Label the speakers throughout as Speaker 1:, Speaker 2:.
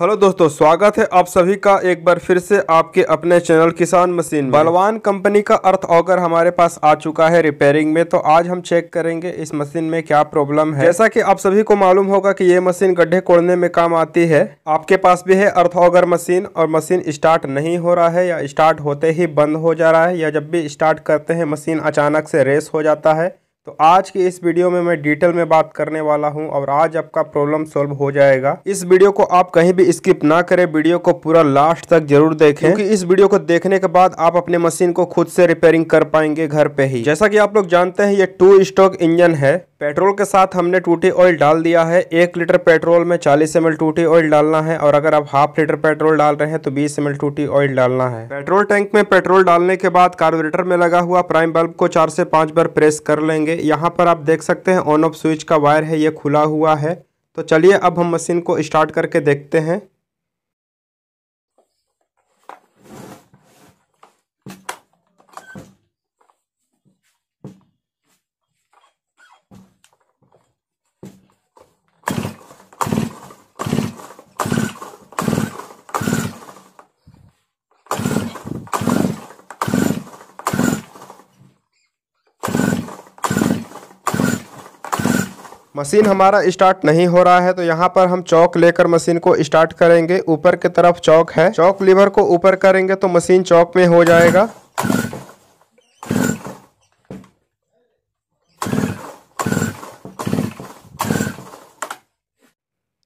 Speaker 1: hello दोस्तों स्वागत है आप सभी का एक बार फिर से आपके अपने चैनल किसान मशीन बलवान कंपनी का अर्थ ऑगर हमारे पास आ चुका है रिपेयरिंग में तो आज हम चेक करेंगे इस मशीन में क्या प्रॉब्लम है जैसा कि आप सभी को मालूम होगा कि ये मशीन गड्ढे कोड़ने में काम आती है आपके पास भी है अर्थ ऑगर मशीन और मशीन स्टार्ट नहीं हो रहा है या स्टार्ट होते ही बंद हो जा रहा है या जब भी स्टार्ट करते हैं मशीन अचानक से रेस हो जाता है तो आज के इस वीडियो में मैं डिटेल में बात करने वाला हूं और आज आपका प्रॉब्लम सॉल्व हो जाएगा इस वीडियो को आप कहीं भी स्किप ना करें वीडियो को पूरा लास्ट तक जरूर देखें क्योंकि इस वीडियो को देखने के बाद आप अपने मशीन को खुद से रिपेयरिंग कर पाएंगे घर पे ही जैसा कि आप लोग जानते हैं ये टू स्टॉक इंजन है पेट्रोल के साथ हमने टूटी ऑयल डाल दिया है एक लीटर पेट्रोल में 40 एम एल टूटी ऑयल डालना है और अगर आप हाफ लीटर पेट्रोल डाल रहे हैं तो 20 एम एल टूटी ऑयल डालना है पेट्रोल टैंक में पेट्रोल डालने के बाद कार्बोरेटर में लगा हुआ प्राइम बल्ब को चार से पांच बार प्रेस कर लेंगे यहाँ पर आप देख सकते हैं ऑन ऑफ स्विच का वायर है ये खुला हुआ है तो चलिए अब हम मशीन को स्टार्ट करके देखते हैं मशीन हमारा स्टार्ट नहीं हो रहा है तो यहाँ पर हम चौक लेकर मशीन को स्टार्ट करेंगे ऊपर की तरफ चौक है चौक लीवर को ऊपर करेंगे तो मशीन चौक में हो जाएगा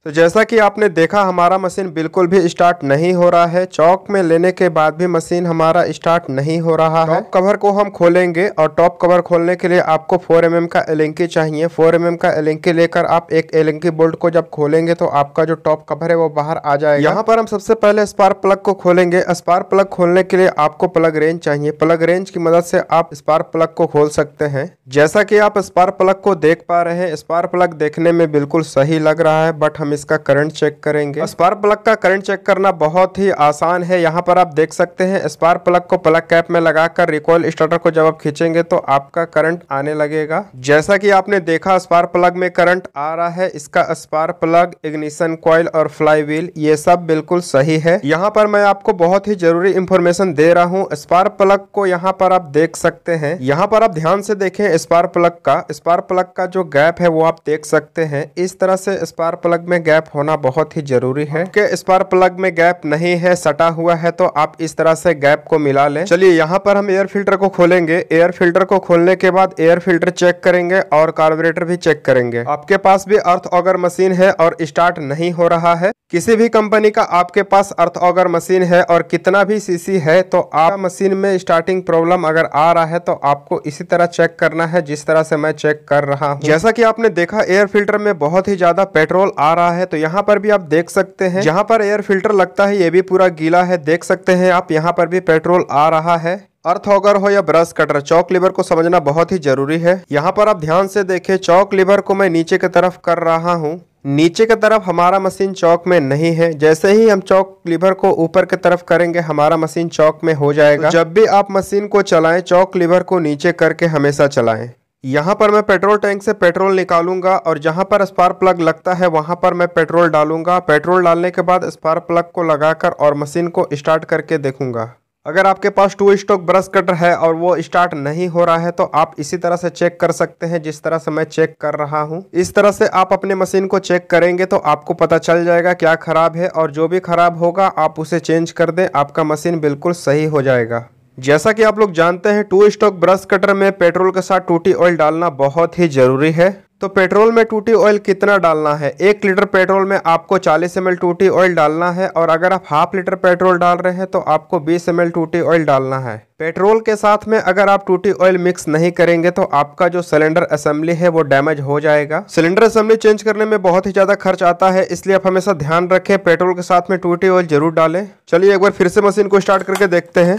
Speaker 1: तो जैसा कि आपने देखा हमारा मशीन बिल्कुल भी स्टार्ट नहीं हो रहा है चौक में लेने के बाद भी मशीन हमारा स्टार्ट नहीं हो रहा है कवर को हम खोलेंगे और टॉप कवर खोलने के लिए आपको 4 एम mm का एलिंकी चाहिए 4 एम mm का एलिंकी लेकर आप एक एलिंकी बोल्ट को जब खोलेंगे तो आपका जो टॉप कवर है वो बाहर आ जाएगा यहाँ पर हम सबसे पहले स्पार्क प्लग को खोलेंगे स्पार्क प्लग खोलने के लिए आपको प्लग रेंज चाहिए प्लग रेंज की मदद से आप स्पार्क प्लग को खोल सकते हैं जैसा की आप स्पार्क प्लग को देख पा रहे हैं स्पार्क प्लग देखने में बिल्कुल सही लग रहा है बट हम इसका करंट चेक करेंगे स्पार्क प्लग का करंट चेक करना बहुत ही आसान है यहाँ पर आप देख सकते हैं स्पार्क प्लग को प्लग कैप में लगाकर रिकॉल स्टार्टर को जब आप खींचेंगे तो आपका करंट आने लगेगा जैसा कि आपने देखा स्पार्क प्लग में करंट आ रहा है इसका स्पार्क प्लग इग्निशन कॉइल और फ्लाई व्हील ये सब बिल्कुल सही है यहाँ पर मैं आपको बहुत ही जरूरी इंफॉर्मेशन दे रहा हूँ स्पार्क प्लग को यहाँ पर आप देख सकते हैं यहाँ पर आप ध्यान से देखे स्पार्क प्लग का स्पार्क प्लग का जो गैप है वो आप देख सकते हैं इस तरह से स्पार्क प्लग में में गैप होना बहुत ही जरूरी है कि स्पार प्लग में गैप नहीं है सटा हुआ है तो आप इस तरह से गैप को मिला लें चलिए यहाँ पर हम एयर फिल्टर को खोलेंगे एयर फिल्टर को खोलने के बाद एयर फिल्टर चेक करेंगे और कार्बोरेटर भी चेक करेंगे आपके पास भी अर्थ ऑगर मशीन है और स्टार्ट नहीं हो रहा है किसी भी कंपनी का आपके पास अर्थ ऑगर मशीन है और कितना भी सीसी है तो आप मशीन में स्टार्टिंग प्रॉब्लम अगर आ रहा है तो आपको इसी तरह चेक करना है जिस तरह से मैं चेक कर रहा हूँ जैसा कि आपने देखा एयर फिल्टर में बहुत ही ज्यादा पेट्रोल आ रहा रहा है तो यहाँ पर भी आप देख सकते हैं यहाँ पर एयर फिल्टर लगता है ये भी पूरा गीला है देख सकते हैं आप यहाँ पर भी पेट्रोल आ रहा है अर्थ होगर हो या ब्रश कटर चौक लीवर को समझना बहुत ही जरूरी है यहाँ पर आप ध्यान से देखें चौक लीवर को मैं नीचे की तरफ कर रहा हूँ नीचे की तरफ हमारा मशीन चौक में नहीं है जैसे ही हम चौक लीवर को ऊपर की तरफ करेंगे हमारा मशीन चौक में हो जाएगा तो जब भी आप मशीन को चलाएं चौक लीवर को नीचे करके हमेशा चलाएं यहाँ पर मैं पेट्रोल टैंक से पेट्रोल निकालूंगा और जहाँ पर स्पार्क प्लग लगता है वहाँ पर मैं पेट्रोल डालूंगा पेट्रोल डालने के बाद स्पार्क प्लग को लगाकर और मशीन को स्टार्ट करके देखूंगा अगर आपके पास टू स्टॉक ब्रश कटर है और वो स्टार्ट नहीं हो रहा है तो आप इसी तरह से चेक कर सकते हैं जिस तरह से मैं चेक कर रहा हूँ इस तरह से आप अपने मशीन को चेक करेंगे तो आपको पता चल जाएगा क्या खराब है और जो भी खराब होगा आप उसे चेंज कर दें आपका मशीन बिल्कुल सही हो जाएगा जैसा कि आप लोग जानते हैं टू स्टॉक ब्रश कटर में पेट्रोल के साथ टूटी ऑयल डालना बहुत ही ज़रूरी है तो पेट्रोल में टूटी ऑयल कितना डालना है एक लीटर पेट्रोल में आपको 40 एम टूटी ऑयल डालना है और अगर आप हाफ लीटर पेट्रोल डाल रहे हैं तो आपको 20 एम टूटी ऑयल डालना है पेट्रोल के साथ में अगर आप टूटी ऑयल मिक्स नहीं करेंगे तो आपका जो सिलेंडर असेंबली है वो डैमेज हो जाएगा सिलेंडर असेंबली चेंज करने में बहुत ही ज्यादा खर्च आता है इसलिए आप हमेशा ध्यान रखें पेट्रोल के साथ में टूटी ऑयल जरूर डालें चलिए एक बार फिर से मशीन को स्टार्ट करके देखते हैं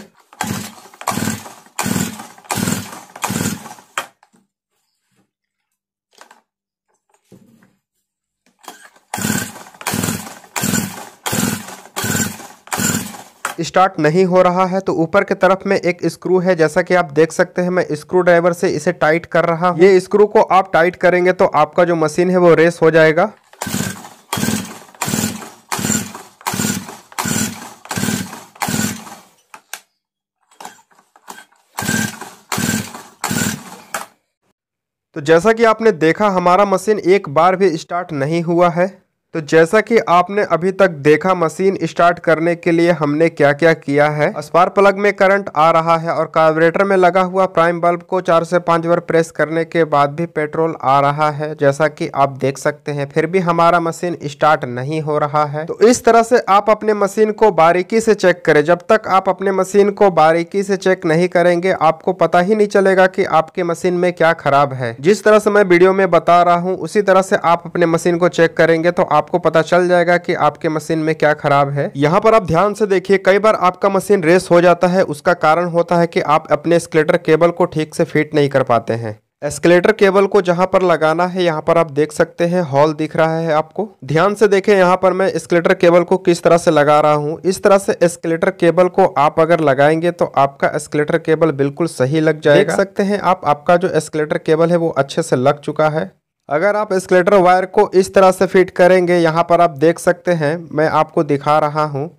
Speaker 1: स्टार्ट नहीं हो रहा है तो ऊपर के तरफ में एक स्क्रू है जैसा कि आप देख सकते हैं मैं स्क्रू ड्राइवर से इसे टाइट कर रहा हूँ ये स्क्रू को आप टाइट करेंगे तो आपका जो मशीन है वो रेस हो जाएगा तो जैसा कि आपने देखा हमारा मशीन एक बार भी स्टार्ट नहीं हुआ है तो जैसा कि आपने अभी तक देखा मशीन स्टार्ट करने के लिए हमने क्या क्या किया है स्पार्क प्लग में करंट आ रहा है और कार्बोरेटर में लगा हुआ प्राइम बल्ब को चार से पांच बार प्रेस करने के बाद भी पेट्रोल आ रहा है जैसा कि आप देख सकते हैं फिर भी हमारा मशीन स्टार्ट नहीं हो रहा है तो इस तरह से आप अपने मशीन को बारीकी से चेक करें जब तक आप अपने मशीन को बारीकी से चेक नहीं करेंगे आपको पता ही नहीं चलेगा की आपके मशीन में क्या खराब है जिस तरह से मैं वीडियो में बता रहा हूँ उसी तरह से आप अपने मशीन को चेक करेंगे तो आपको पता चल जाएगा कि आपके मशीन में क्या खराब है यहाँ पर आप ध्यान से देखिए कई बार आपका मशीन रेस हो जाता है उसका कारण होता है कि आप अपने स्केलेटर केबल को ठीक से फिट नहीं कर पाते हैं एस्केलेटर केबल को जहां पर लगाना है यहां पर आप देख सकते हैं हॉल दिख रहा है आपको ध्यान से देखें यहां पर मैं एस्केलेटर केबल को किस तरह से लगा रहा हूं इस तरह से एस्केलेटर केबल को आप अगर लगाएंगे तो आपका एस्केलेटर केबल बिल्कुल सही लग जाएगा देख सकते हैं आप आपका जो एस्केलेटर केबल है वो अच्छे से लग चुका है अगर आप स्क्लेटर वायर को इस तरह से फिट करेंगे यहाँ पर आप देख सकते हैं मैं आपको दिखा रहा हूँ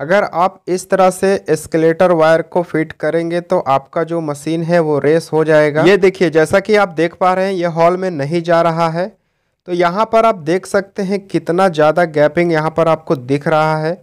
Speaker 1: अगर आप इस तरह से स्केलेटर वायर को फिट करेंगे तो आपका जो मशीन है वो रेस हो जाएगा ये देखिए जैसा कि आप देख पा रहे हैं ये हॉल में नहीं जा रहा है तो यहाँ पर आप देख सकते हैं कितना ज़्यादा गैपिंग यहाँ पर आपको दिख रहा है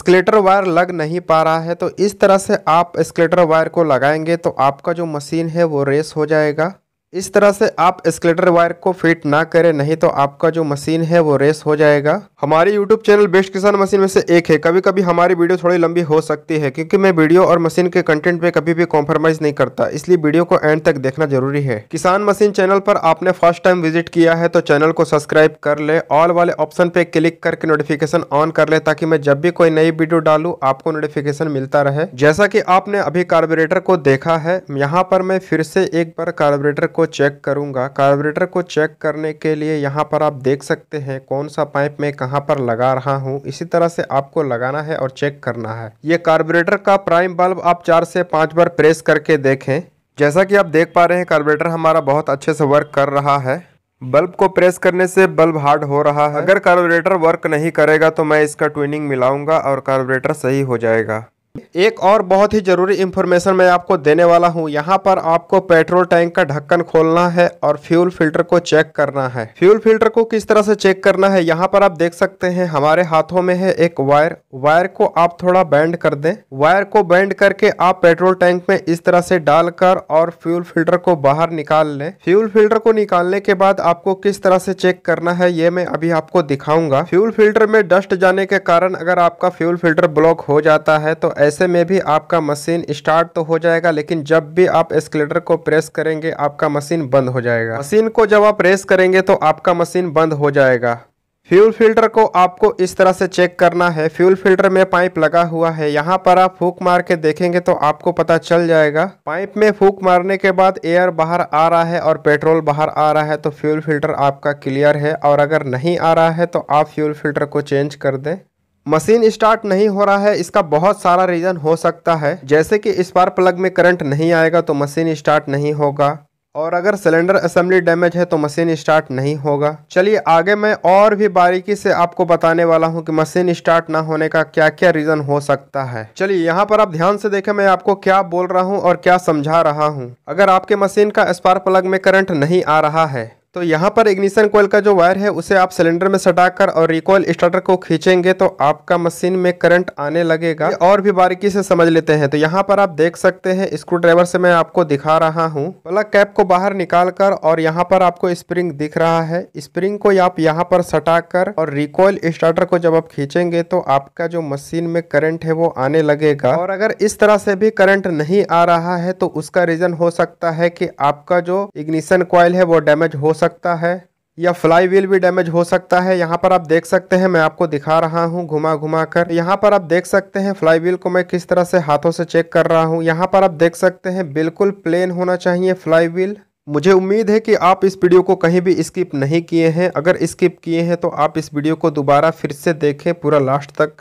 Speaker 1: स्केलेटर वायर लग नहीं पा रहा है तो इस तरह से आप स्केलेटर वायर को लगाएंगे तो आपका जो मशीन है वो रेस हो जाएगा इस तरह से आप एस्केलेटर वायर को फिट ना करें नहीं तो आपका जो मशीन है वो रेस हो जाएगा हमारे YouTube channel best Kisan machine में से एक है कभी कभी हमारी वीडियो थोड़ी लंबी हो सकती है क्योंकि मैं वीडियो और मशीन के कंटेंट पे कभी भी कॉम्प्रोमाइज नहीं करता इसलिए वीडियो को एंड तक देखना जरूरी है किसान मशीन चैनल पर आपने फर्स्ट टाइम विजिट किया है तो चैनल को सब्सक्राइब कर ले ऑल वाले ऑप्शन पे क्लिक करके नोटिफिकेशन ऑन कर ले ताकि मैं जब भी कोई नई वीडियो डालू आपको नोटिफिकेशन मिलता रहे जैसा की आपने अभी कार्बोरेटर को देखा है यहाँ पर मैं फिर से एक बार कार्बोरेटर को को चेक करूंगा कार्बोरेटर को चेक करने के लिए यहाँ पर आप देख सकते हैं कौन सा पाइप मैं कहाँ पर लगा रहा हूँ इसी तरह से आपको लगाना है और चेक करना है ये कार्बोरेटर का प्राइम बल्ब आप चार से पाँच बार प्रेस करके देखें जैसा कि आप देख पा रहे हैं कार्बोरेटर हमारा बहुत अच्छे से वर्क कर रहा है बल्ब को प्रेस करने से बल्ब हार्ड हो रहा है अगर कार्बोरेटर वर्क नहीं करेगा तो मैं इसका ट्विनिंग मिलाऊंगा और कार्बोरेटर सही हो जाएगा एक और बहुत ही ज़रूरी इंफॉर्मेशन मैं आपको देने वाला हूँ यहाँ पर आपको पेट्रोल टैंक का ढक्कन खोलना है और फ्यूल फिल्टर को चेक करना है फ्यूल फिल्टर को किस तरह से चेक करना है यहाँ पर आप देख सकते हैं हमारे हाथों में है एक वायर वायर को आप थोड़ा बैंड कर दें वायर को बैंड करके आप पेट्रोल टैंक में इस तरह से डालकर और फ्यूल फिल्टर को बाहर निकाल लें फ्यूल फिल्टर को निकालने के बाद आपको किस तरह से चेक करना है ये मैं अभी आपको दिखाऊंगा फ्यूल फिल्टर में डस्ट जाने के कारण अगर आपका फ्यूल फिल्टर ब्लॉक हो जाता है तो ऐसे में भी आपका मशीन स्टार्ट तो हो जाएगा लेकिन जब भी आप एस्केलेटर को प्रेस करेंगे आपका मशीन बंद हो जाएगा मशीन को जब आप प्रेस करेंगे तो आपका मशीन बंद हो जाएगा फ्यूल फिल्टर को आपको इस तरह से चेक करना है फ्यूल फिल्टर में पाइप लगा हुआ है यहाँ पर आप फूक मार के देखेंगे तो आपको पता चल जाएगा पाइप में फूक मारने के बाद एयर बाहर आ रहा है और पेट्रोल बाहर आ रहा है तो फ्यूल फिल्टर आपका क्लियर है और अगर नहीं आ रहा है तो आप फ्यूल फिल्टर को चेंज कर दें मशीन स्टार्ट नहीं हो रहा है इसका बहुत सारा रीज़न हो सकता है जैसे कि इस बार प्लग में करंट नहीं आएगा तो मशीन स्टार्ट नहीं होगा और अगर सिलेंडर असेंबली डैमेज है तो मशीन स्टार्ट नहीं होगा चलिए आगे मैं और भी बारीकी से आपको बताने वाला हूं कि मशीन स्टार्ट ना होने का क्या क्या रीज़न हो सकता है चलिए यहां पर आप ध्यान से देखें मैं आपको क्या बोल रहा हूं और क्या समझा रहा हूं अगर आपके मशीन का स्पार्क प्लग में करंट नहीं आ रहा है तो यहाँ पर इग्निशन कोयल का जो वायर है उसे आप सिलेंडर में सटाकर और रिकॉयल स्टार्टर को खींचेंगे तो आपका मशीन में करंट आने लगेगा और भी बारीकी से समझ लेते हैं तो यहाँ पर आप देख सकते हैं स्क्रू ड्राइवर से मैं आपको दिखा रहा हूँ प्लग कैप को बाहर निकाल कर और यहाँ पर आपको स्प्रिंग दिख रहा है स्प्रिंग को आप यहाँ पर कर और रिकॉयल स्टार्टर को जब आप खींचेंगे तो आपका जो मशीन में करंट है वो आने लगेगा और अगर इस तरह से भी करंट नहीं आ रहा है तो उसका रीजन हो सकता है की आपका जो इग्निशन कोयल है वो डैमेज हो सकता है या फ्लाई व्हील भी डैमेज हो सकता है यहाँ पर आप देख सकते हैं मैं आपको दिखा रहा हूँ घुमा घुमा कर यहाँ पर आप देख सकते हैं फ्लाई व्हील को मैं किस तरह से हाथों से चेक कर रहा हूँ यहाँ पर आप देख सकते हैं बिल्कुल प्लेन होना चाहिए फ्लाई व्हील मुझे उम्मीद है कि आप इस वीडियो को कहीं भी स्किप नहीं किए हैं अगर स्किप किए हैं तो आप इस वीडियो को दोबारा फिर से देखें पूरा लास्ट तक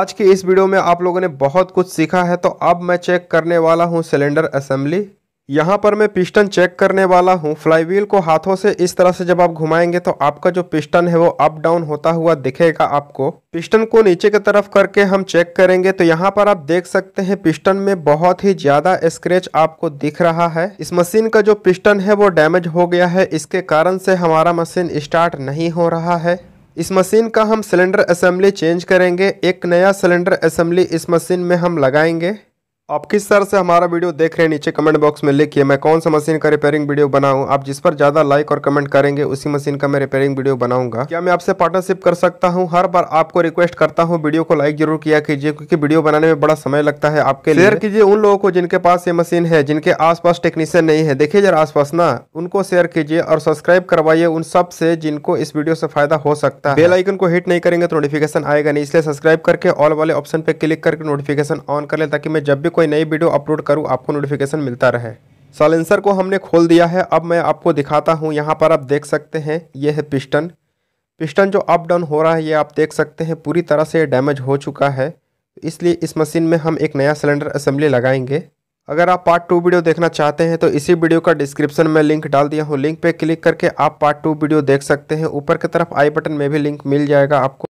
Speaker 1: आज की इस वीडियो में आप लोगों ने बहुत कुछ सीखा है तो अब मैं चेक करने वाला हूँ सिलेंडर असेंबली यहाँ पर मैं पिस्टन चेक करने वाला हूँ फ्लाईव्हील को हाथों से इस तरह से जब आप घुमाएंगे तो आपका जो पिस्टन है वो अप डाउन होता हुआ दिखेगा आपको पिस्टन को नीचे की तरफ करके हम चेक करेंगे तो यहाँ पर आप देख सकते हैं पिस्टन में बहुत ही ज्यादा स्क्रेच आपको दिख रहा है इस मशीन का जो पिस्टन है वो डैमेज हो गया है इसके कारण से हमारा मशीन स्टार्ट नहीं हो रहा है इस मशीन का हम सिलेंडर असेंबली चेंज करेंगे एक नया सिलेंडर असेंबली इस मशीन में हम लगाएंगे आप किस तरह से हमारा वीडियो देख रहे हैं नीचे कमेंट बॉक्स में लिखिए मैं कौन सा मशीन का रिपेयरिंग वीडियो बनाऊं आप जिस पर ज़्यादा लाइक और कमेंट करेंगे उसी मशीन का मैं रिपेयरिंग वीडियो बनाऊंगा क्या मैं आपसे पार्टनरशिप कर सकता हूं हर बार आपको रिक्वेस्ट करता हूं वीडियो को लाइक जरूर किया कीजिए क्योंकि वीडियो बनाने में बड़ा समय लगता है आपके शेयर कीजिए उन लोगों को जिनके पास ये मशीन है जिनके पास टेक्नीशियन नहीं है देखिए जरा पास ना उनको शेयर कीजिए और सब्सक्राइब करवाइए उन सबसे जिनको इस वीडियो से फायदा हो सकता है बेलाइकन को हिट नहीं करेंगे तो नोटिफिकेशन आएगा नहीं इसलिए सब्सक्राइब करके ऑल वाले ऑप्शन पे क्लिक करके नोटिफिकेशन ऑन कर ले ताकि मैं जब भी कोई नई वीडियो अपलोड करूँ आपको नोटिफिकेशन मिलता रहे साइलेंसर को हमने खोल दिया है अब मैं आपको दिखाता हूँ यहाँ पर आप देख सकते हैं ये है पिस्टन पिस्टन जो अप डाउन हो रहा है ये आप देख सकते हैं पूरी तरह से डैमेज हो चुका है इसलिए इस मशीन में हम एक नया सिलेंडर असेंबली लगाएंगे अगर आप पार्ट टू वीडियो देखना चाहते हैं तो इसी वीडियो का डिस्क्रिप्शन में लिंक डाल दिया हूँ लिंक पर क्लिक करके आप पार्ट टू वीडियो देख सकते हैं ऊपर की तरफ आई बटन में भी लिंक मिल जाएगा आपको